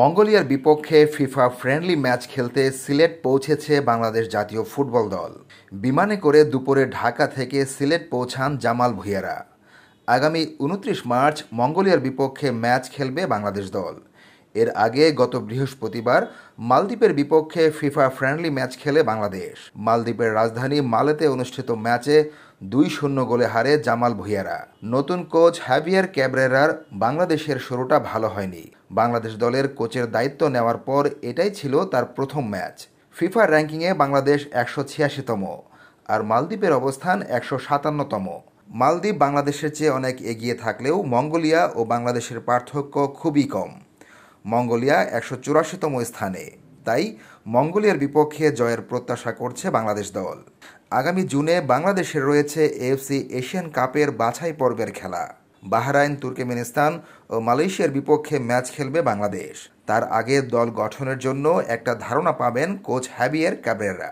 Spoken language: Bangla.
মঙ্গোলিয়ার বিপক্ষে ফিফা ফ্রেন্ডলি ম্যাচ খেলতে সিলেট পৌঁছেছে বাংলাদেশ জাতীয় ফুটবল দল বিমানে করে দুপুরে ঢাকা থেকে সিলেট পৌঁছান জামাল ভুইয়ারা আগামী উনত্রিশ মার্চ মঙ্গোলিয়ার বিপক্ষে ম্যাচ খেলবে বাংলাদেশ দল এর আগে গত বৃহস্পতিবার মালদ্বীপের বিপক্ষে ফিফা ফ্রেন্ডলি ম্যাচ খেলে বাংলাদেশ মালদ্বীপের রাজধানী মালেতে অনুষ্ঠিত ম্যাচে দুই শূন্য গোলে হারে জামাল ভুইয়ারা নতুন কোচ হ্যাভিয়ার ক্যাবরেরার বাংলাদেশের শুরুটা ভালো হয়নি বাংলাদেশ দলের কোচের দায়িত্ব নেওয়ার পর এটাই ছিল তার প্রথম ম্যাচ ফিফা র্যাঙ্কিংয়ে বাংলাদেশ একশো ছিয়াশিতম আর মালদ্বীপের অবস্থান একশো সাতান্নতম মালদ্বীপ বাংলাদেশের চেয়ে অনেক এগিয়ে থাকলেও মঙ্গোলিয়া ও বাংলাদেশের পার্থক্য খুবই কম মঙ্গোলিয়া একশো চুরাশিতম স্থানে তাই মঙ্গোলিয়ার বিপক্ষে জয়ের প্রত্যাশা করছে বাংলাদেশ দল আগামী জুনে বাংলাদেশের রয়েছে এফসি এশিয়ান কাপের বাছাই পর্বের খেলা বাহরাইন তুর্কমেনিস্তান ও মালয়েশিয়ার বিপক্ষে ম্যাচ খেলবে বাংলাদেশ তার আগে দল গঠনের জন্য একটা ধারণা পাবেন কোচ হ্যাবিয়ার ক্যাবেররা